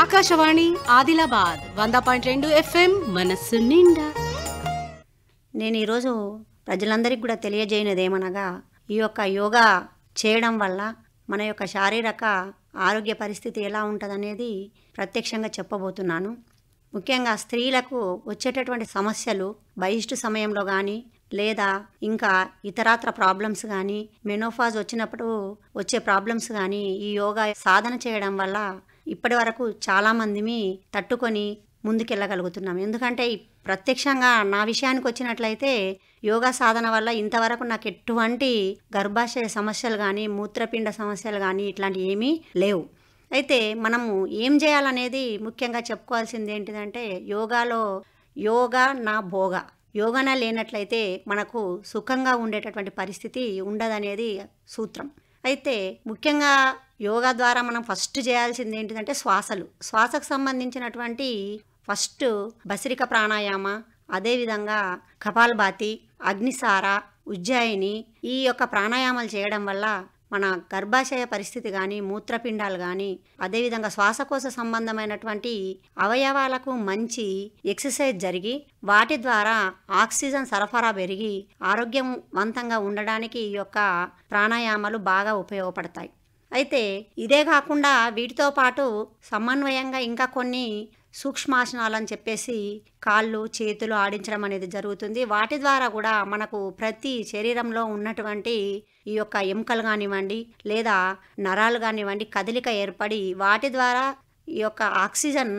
ఆకాశవాణి ఆదిలాబాద్ వంద పాయింట్ రెండు ఎఫ్ఎం మనస్సు నిండా నేను ఈరోజు ప్రజలందరికీ కూడా తెలియజేయనది ఏమనగా ఈ యొక్క యోగా చేయడం వల్ల మన యొక్క శారీరక ఆరోగ్య పరిస్థితి ఎలా ఉంటుందనేది ప్రత్యక్షంగా చెప్పబోతున్నాను ముఖ్యంగా స్త్రీలకు వచ్చేటటువంటి సమస్యలు బహిష్టు సమయంలో కానీ లేదా ఇంకా ఇతరాత్ర ప్రాబ్లమ్స్ కానీ మెనోఫాజ్ వచ్చినప్పుడు వచ్చే ప్రాబ్లమ్స్ కానీ ఈ యోగా సాధన చేయడం వల్ల ఇప్పటి వరకు చాలామందిని తట్టుకొని ముందుకెళ్ళగలుగుతున్నాం ఎందుకంటే ప్రత్యక్షంగా నా విషయానికి వచ్చినట్లయితే యోగా సాధన వల్ల ఇంతవరకు నాకు ఎటువంటి గర్భాశయ సమస్యలు కానీ మూత్రపిండ సమస్యలు కానీ ఇట్లాంటివి ఏమీ లేవు అయితే మనము ఏం చేయాలనేది ముఖ్యంగా చెప్పుకోవాల్సింది ఏంటిదంటే యోగాలో యోగా నా భోగ యోగాన లేనట్లయితే మనకు సుఖంగా ఉండేటటువంటి పరిస్థితి ఉండదనేది సూత్రం అయితే ముఖ్యంగా యోగా ద్వారా మనం ఫస్ట్ చేయాల్సింది ఏంటిదంటే శ్వాసలు శ్వాసకు సంబంధించినటువంటి ఫస్ట్ బసిరిక ప్రాణాయామ అదేవిధంగా కపాలభాతి అగ్నిసార ఉజ్జాయిని ఈ యొక్క ప్రాణాయామాలు చేయడం వల్ల మన గర్భాశయ పరిస్థితి కానీ మూత్రపిండాలు కానీ అదేవిధంగా శ్వాసకోశ సంబంధమైనటువంటి అవయవాలకు మంచి ఎక్సర్సైజ్ జరిగి వాటి ద్వారా ఆక్సిజన్ సరఫరా పెరిగి ఆరోగ్యవంతంగా ఉండడానికి ఈ యొక్క ప్రాణాయామాలు బాగా ఉపయోగపడతాయి అయితే ఇదే కాకుండా వీటితో పాటు సమన్వయంగా ఇంకా కొన్ని సూక్ష్మాసనాలు అని చెప్పేసి కాళ్ళు చేతులు ఆడించడం అనేది జరుగుతుంది వాటి ద్వారా కూడా మనకు ప్రతి శరీరంలో ఉన్నటువంటి ఈ యొక్క ఎముకలు కానివ్వండి లేదా నరాలు కానివ్వండి కదలిక ఏర్పడి వాటి ద్వారా ఈ యొక్క ఆక్సిజన్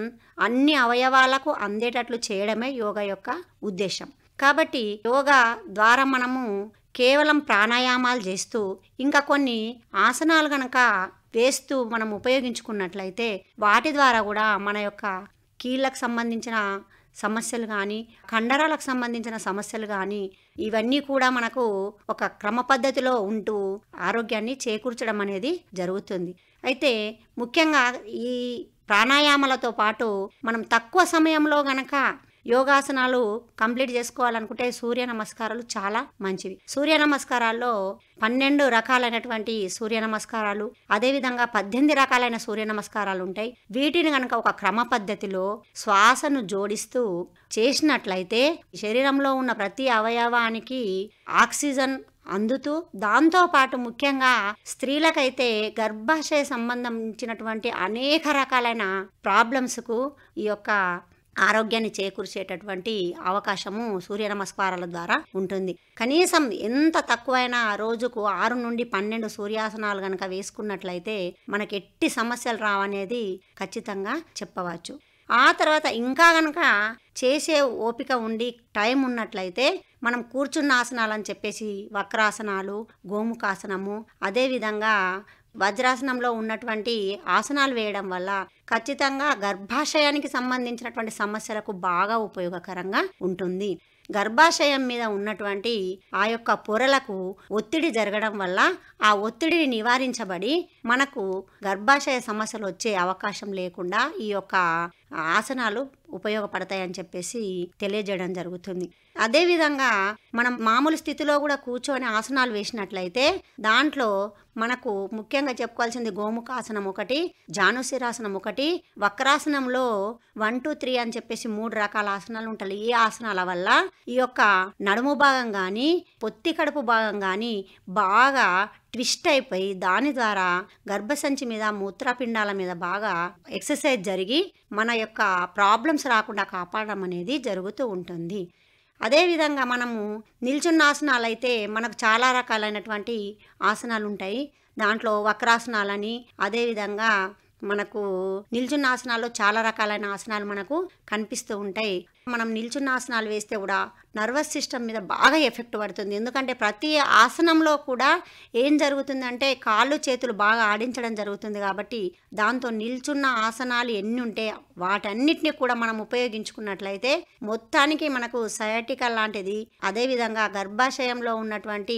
అన్ని అవయవాలకు అందేటట్లు చేయడమే యోగా యొక్క ఉద్దేశం కాబట్టి యోగా ద్వారా మనము కేవలం ప్రాణాయామాలు చేస్తూ ఇంకా కొన్ని ఆసనాలు కనుక వేస్తూ మనం ఉపయోగించుకున్నట్లయితే వాటి ద్వారా కూడా మన యొక్క కీళ్ళకు సంబంధించిన సమస్యలు కానీ కండరాలకు సంబంధించిన సమస్యలు కానీ ఇవన్నీ కూడా మనకు ఒక క్రమ పద్ధతిలో ఉంటూ ఆరోగ్యాన్ని చేకూర్చడం అనేది జరుగుతుంది అయితే ముఖ్యంగా ఈ ప్రాణాయామాలతో పాటు మనం తక్కువ సమయంలో గనక యోగాసనాలు కంప్లీట్ చేసుకోవాలనుకుంటే సూర్య నమస్కారాలు చాలా మంచివి సూర్య నమస్కారాల్లో పన్నెండు రకాలైనటువంటి సూర్య నమస్కారాలు అదేవిధంగా పద్దెనిమిది రకాలైన సూర్య నమస్కారాలు ఉంటాయి వీటిని కనుక ఒక క్రమ పద్ధతిలో శ్వాసను జోడిస్తూ చేసినట్లయితే శరీరంలో ఉన్న ప్రతి అవయవానికి ఆక్సిజన్ అందుతూ దాంతోపాటు ముఖ్యంగా స్త్రీలకైతే గర్భాశయ సంబంధించినటువంటి అనేక రకాలైన ప్రాబ్లమ్స్కు ఈ యొక్క ఆరోగ్యాన్ని చేకూర్చేటటువంటి అవకాశము సూర్య నమస్కారాల ద్వారా ఉంటుంది కనీసం ఎంత తక్కువైనా రోజుకు ఆరు నుండి పన్నెండు సూర్యాసనాలు కనుక వేసుకున్నట్లయితే మనకి ఎట్టి సమస్యలు రావనేది ఖచ్చితంగా చెప్పవచ్చు ఆ తర్వాత ఇంకా కనుక చేసే ఓపిక ఉండి టైం ఉన్నట్లయితే మనం కూర్చున్న ఆసనాలు అని చెప్పేసి వక్రాసనాలు గోముఖాసనము అదేవిధంగా వజ్రాసనంలో ఉన్నటువంటి ఆసనాలు వేయడం వల్ల ఖచ్చితంగా గర్భాశయానికి సంబంధించినటువంటి సమస్యలకు బాగా ఉపయోగకరంగా ఉంటుంది గర్భాశయం మీద ఉన్నటువంటి ఆ యొక్క పొరలకు ఒత్తిడి జరగడం వల్ల ఆ ఒత్తిడిని నివారించబడి మనకు గర్భాశయ సమస్యలు వచ్చే అవకాశం లేకుండా ఈ యొక్క ఆసనాలు ఉపయోగపడతాయని చెప్పేసి తెలియజేయడం జరుగుతుంది అదేవిధంగా మనం మామూలు స్థితిలో కూడా కూర్చొని ఆసనాలు వేసినట్లయితే దాంట్లో మనకు ముఖ్యంగా చెప్పుకోవాల్సింది గోముఖాసనం ఒకటి జానుశిరాసనం ఒకటి వక్రాసనంలో వన్ టూ త్రీ అని చెప్పేసి మూడు రకాల ఆసనాలు ఉంటాయి ఈ ఆసనాల వల్ల ఈ యొక్క నడుము భాగం కానీ పొత్తి కడుపు భాగం కానీ బాగా ట్విస్ట్ అయిపోయి దాని ద్వారా గర్భసంచి మీద మూత్రపిండాల మీద బాగా ఎక్సర్సైజ్ జరిగి మన యొక్క ప్రాబ్లమ్స్ రాకుండా కాపాడడం అనేది జరుగుతూ ఉంటుంది అదేవిధంగా మనము నిల్చున్న ఆసనాలు అయితే మనకు చాలా రకాలైనటువంటి ఆసనాలు ఉంటాయి దాంట్లో వక్రాసనాలని అదేవిధంగా మనకు నిల్చున్న ఆసనాల్లో చాలా రకాలైన ఆసనాలు మనకు కనిపిస్తూ ఉంటాయి మనం నిల్చున్న ఆసనాలు వేస్తే కూడా నర్వస్ సిస్టమ్ మీద బాగా ఎఫెక్ట్ పడుతుంది ఎందుకంటే ప్రతి ఆసనంలో కూడా ఏం జరుగుతుందంటే కాళ్ళు చేతులు బాగా ఆడించడం జరుగుతుంది కాబట్టి దాంతో నిల్చున్న ఆసనాలు ఎన్ని ఉంటే వాటన్నిటిని కూడా మనం ఉపయోగించుకున్నట్లయితే మొత్తానికి మనకు సయాటికల్ లాంటిది అదేవిధంగా గర్భాశయంలో ఉన్నటువంటి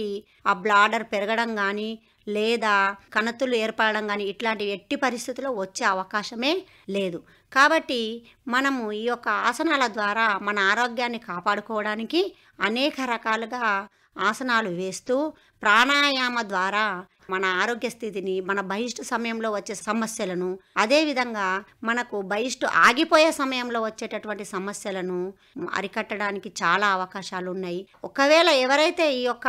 ఆ బ్లాడర్ పెరగడం కానీ లేదా కణతులు ఏర్పడడం కానీ ఇట్లాంటి ఎట్టి పరిస్థితుల్లో వచ్చే అవకాశమే లేదు కాబట్టి మనము ఈ యొక్క ఆసనాల ద్వారా మన ఆరోగ్యాన్ని కాపాడుకోవడానికి అనేక రకాలుగా ఆసనాలు వేస్తూ ప్రాణాయామ ద్వారా మన ఆరోగ్య స్థితిని మన బహిష్టు సమయంలో వచ్చే సమస్యలను అదేవిధంగా మనకు బహిష్టు ఆగిపోయే సమయంలో వచ్చేటటువంటి సమస్యలను అరికట్టడానికి చాలా అవకాశాలు ఉన్నాయి ఒకవేళ ఎవరైతే ఈ యొక్క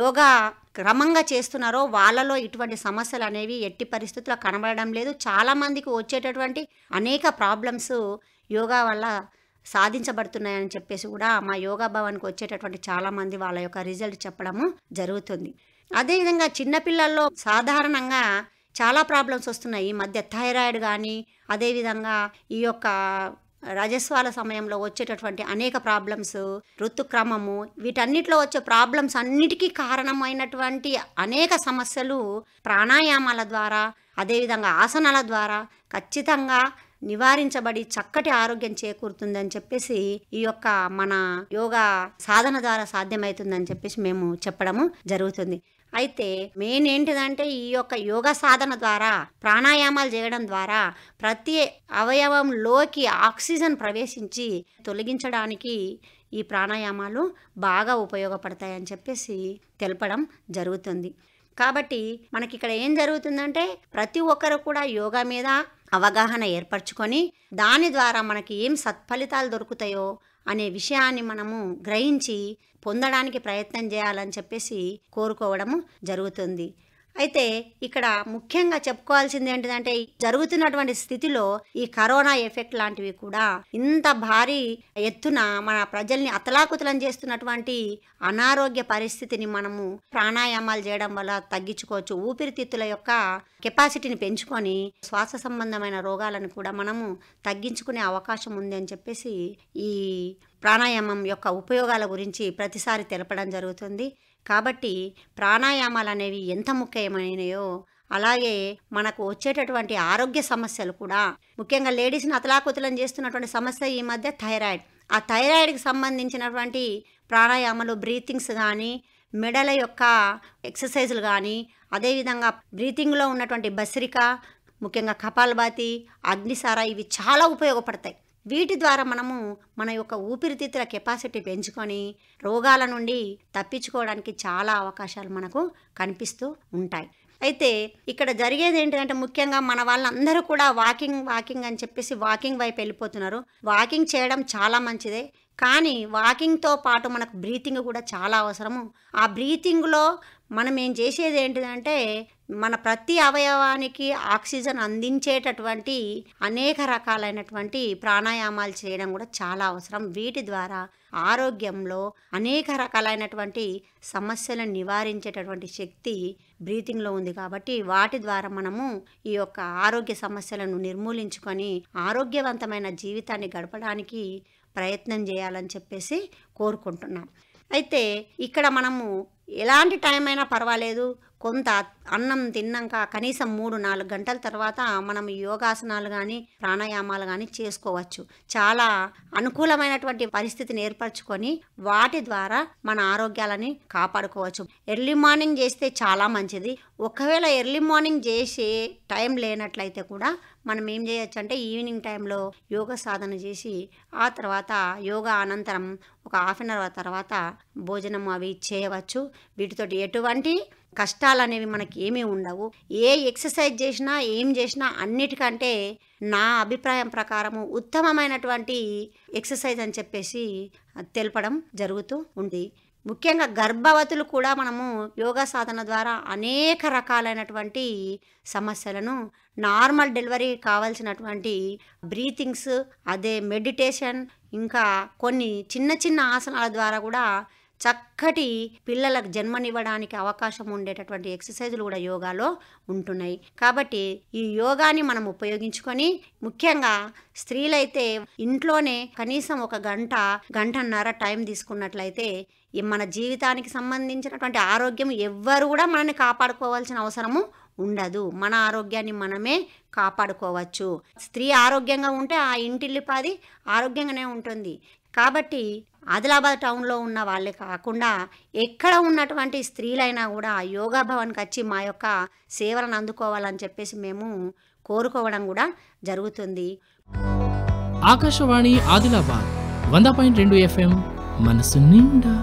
యోగా క్రమంగా చేస్తున్నారో వాళ్ళలో ఇటువంటి సమస్యలు అనేవి ఎట్టి పరిస్థితుల్లో కనబడడం లేదు చాలామందికి వచ్చేటటువంటి అనేక ప్రాబ్లమ్స్ యోగా వల్ల సాధించబడుతున్నాయని చెప్పేసి కూడా మా యోగా భవన్కి వచ్చేటటువంటి చాలామంది వాళ్ళ యొక్క రిజల్ట్ చెప్పడము జరుగుతుంది అదేవిధంగా చిన్నపిల్లల్లో సాధారణంగా చాలా ప్రాబ్లమ్స్ వస్తున్నాయి ఈ మధ్య థైరాయిడ్ కానీ అదేవిధంగా ఈ యొక్క రజస్వాల సమయంలో వచ్చేటటువంటి అనేక ప్రాబ్లమ్స్ ఋతుక్రమము వీటన్నిటిలో వచ్చే ప్రాబ్లమ్స్ అన్నిటికీ కారణమైనటువంటి అనేక సమస్యలు ప్రాణాయామాల ద్వారా అదేవిధంగా ఆసనాల ద్వారా ఖచ్చితంగా నివారించబడి చక్కటి ఆరోగ్యం చేకూరుతుందని చెప్పేసి ఈ యొక్క మన యోగా సాధన ద్వారా సాధ్యమవుతుందని చెప్పేసి మేము చెప్పడము జరుగుతుంది అయితే మెయిన్ ఏంటిదంటే ఈ యొక్క యోగ సాధన ద్వారా ప్రాణాయామాలు చేయడం ద్వారా ప్రతి అవయవంలోకి ఆక్సిజన్ ప్రవేశించి తొలగించడానికి ఈ ప్రాణాయామాలు బాగా ఉపయోగపడతాయని చెప్పేసి తెలపడం జరుగుతుంది కాబట్టి మనకి ఇక్కడ ఏం జరుగుతుందంటే ప్రతి ఒక్కరు కూడా యోగా మీద అవగాహన ఏర్పరచుకొని దాని ద్వారా మనకి ఏం సత్ఫలితాలు దొరుకుతాయో అనే విషయాన్ని మనము గ్రహించి పొందడానికి ప్రయత్నం చేయాలని చెప్పేసి కోరుకోవడము జరుగుతుంది అయితే ఇక్కడ ముఖ్యంగా చెప్పుకోవాల్సింది ఏంటిదంటే జరుగుతున్నటువంటి స్థితిలో ఈ కరోనా ఎఫెక్ట్ లాంటివి కూడా ఇంత భారీ ఎత్తున మన ప్రజల్ని అతలాకుతలం చేస్తున్నటువంటి అనారోగ్య పరిస్థితిని మనము ప్రాణాయామాలు చేయడం వల్ల తగ్గించుకోవచ్చు ఊపిరితిత్తుల యొక్క కెపాసిటీని పెంచుకొని శ్వాస సంబంధమైన రోగాలను కూడా మనము తగ్గించుకునే అవకాశం ఉంది అని చెప్పేసి ఈ ప్రాణాయామం యొక్క ఉపయోగాల గురించి ప్రతిసారి తెలపడం జరుగుతుంది కాబట్టి ప్రాణాయామాలు అనేవి ఎంత ముఖ్యమైనయో అలాగే మనకు వచ్చేటటువంటి ఆరోగ్య సమస్యలు కూడా ముఖ్యంగా లేడీస్ని అతలాకుతలం చేస్తున్నటువంటి సమస్య ఈ మధ్య థైరాయిడ్ ఆ థైరాయిడ్కి సంబంధించినటువంటి ప్రాణాయామాలు బ్రీతింగ్స్ కానీ మెడల యొక్క ఎక్సర్సైజులు కానీ అదేవిధంగా బ్రీతింగ్లో ఉన్నటువంటి బసిరిక ముఖ్యంగా కపాల్బాతి అగ్నిసార ఇవి చాలా ఉపయోగపడతాయి వీటి ద్వారా మనము మన యొక్క ఊపిరితిత్తుల కెపాసిటీ పెంచుకొని రోగాల నుండి తప్పించుకోవడానికి చాలా అవకాశాలు మనకు కనిపిస్తూ ఉంటాయి అయితే ఇక్కడ జరిగేది ఏంటంటే ముఖ్యంగా మన వాళ్ళందరూ కూడా వాకింగ్ వాకింగ్ అని చెప్పేసి వాకింగ్ వైపు వెళ్ళిపోతున్నారు వాకింగ్ చేయడం చాలా మంచిదే కానీ వాకింగ్తో పాటు మనకు బ్రీతింగ్ కూడా చాలా అవసరము ఆ బ్రీతింగ్లో మనం ఏం చేసేది ఏంటిదంటే మన ప్రతి అవయవానికి ఆక్సిజన్ అందించేటటువంటి అనేక రకాలైనటువంటి ప్రాణాయామాలు చేయడం కూడా చాలా అవసరం వీటి ద్వారా ఆరోగ్యంలో అనేక రకాలైనటువంటి సమస్యలను నివారించేటటువంటి శక్తి బ్రీతింగ్లో ఉంది కాబట్టి వాటి ద్వారా మనము ఈ యొక్క ఆరోగ్య సమస్యలను నిర్మూలించుకొని ఆరోగ్యవంతమైన జీవితాన్ని గడపడానికి ప్రయత్నం చేయాలని చెప్పేసి కోరుకుంటున్నాం అయితే ఇక్కడ మనము ఎలాంటి టైం అయినా పర్వాలేదు కొంత అన్నం తిన్నాక కనీసం మూడు నాలుగు గంటల తర్వాత మనం యోగాసనాలు కానీ ప్రాణాయామాలు కానీ చేసుకోవచ్చు చాలా అనుకూలమైనటువంటి పరిస్థితిని ఏర్పరచుకొని వాటి ద్వారా మన ఆరోగ్యాలని కాపాడుకోవచ్చు ఎర్లీ మార్నింగ్ చేస్తే చాలా మంచిది ఒకవేళ ఎర్లీ మార్నింగ్ చేసే టైం లేనట్లయితే కూడా మనం ఏం చేయొచ్చు అంటే ఈవినింగ్ టైంలో యోగ సాధన చేసి ఆ తర్వాత యోగా అనంతరం ఒక హాఫ్ అన్ అవర్ తర్వాత భోజనం అవి చేయవచ్చు వీటితోటి ఎటువంటి కష్టాలు అనేవి మనకి ఏమీ ఉండవు ఏ ఎక్సర్సైజ్ చేసినా ఏం చేసినా అన్నిటికంటే నా అభిప్రాయం ప్రకారము ఉత్తమమైనటువంటి ఎక్సర్సైజ్ అని చెప్పేసి తెలపడం జరుగుతూ ఉంది ముఖ్యంగా గర్భవతులు కూడా మనము యోగా సాధన ద్వారా అనేక రకాలైనటువంటి సమస్యలను నార్మల్ డెలివరీ కావాల్సినటువంటి బ్రీతింగ్స్ అదే మెడిటేషన్ ఇంకా కొన్ని చిన్న చిన్న ఆసనాల ద్వారా కూడా చక్కటి పిల్లలకు జన్మనివ్వడానికి అవకాశం ఉండేటటువంటి ఎక్సర్సైజులు కూడా యోగాలో ఉంటున్నాయి కాబట్టి ఈ యోగాని మనం ఉపయోగించుకొని ముఖ్యంగా స్త్రీలైతే ఇంట్లోనే కనీసం ఒక గంట గంటన్నర టైం తీసుకున్నట్లయితే మన జీవితానికి సంబంధించినటువంటి ఆరోగ్యం ఎవ్వరు కూడా మనల్ని కాపాడుకోవాల్సిన అవసరము ఉండదు మన ఆరోగ్యాన్ని మనమే కాపాడుకోవచ్చు స్త్రీ ఆరోగ్యంగా ఉంటే ఆ ఇంటిల్లిపాది ఆరోగ్యంగానే ఉంటుంది కాబట్టి ఆదిలాబాద్ టౌన్లో ఉన్న వాళ్ళే కాకుండా ఎక్కడ ఉన్నటువంటి స్త్రీలైనా కూడా యోగా భవన్కి వచ్చి మా యొక్క సేవలను అందుకోవాలని చెప్పేసి మేము కోరుకోవడం కూడా జరుగుతుంది ఆకాశవాణి ఆదిలాబాద్ వంద పాయింట్ రెండు ఎఫ్ఎం మనసు నిండా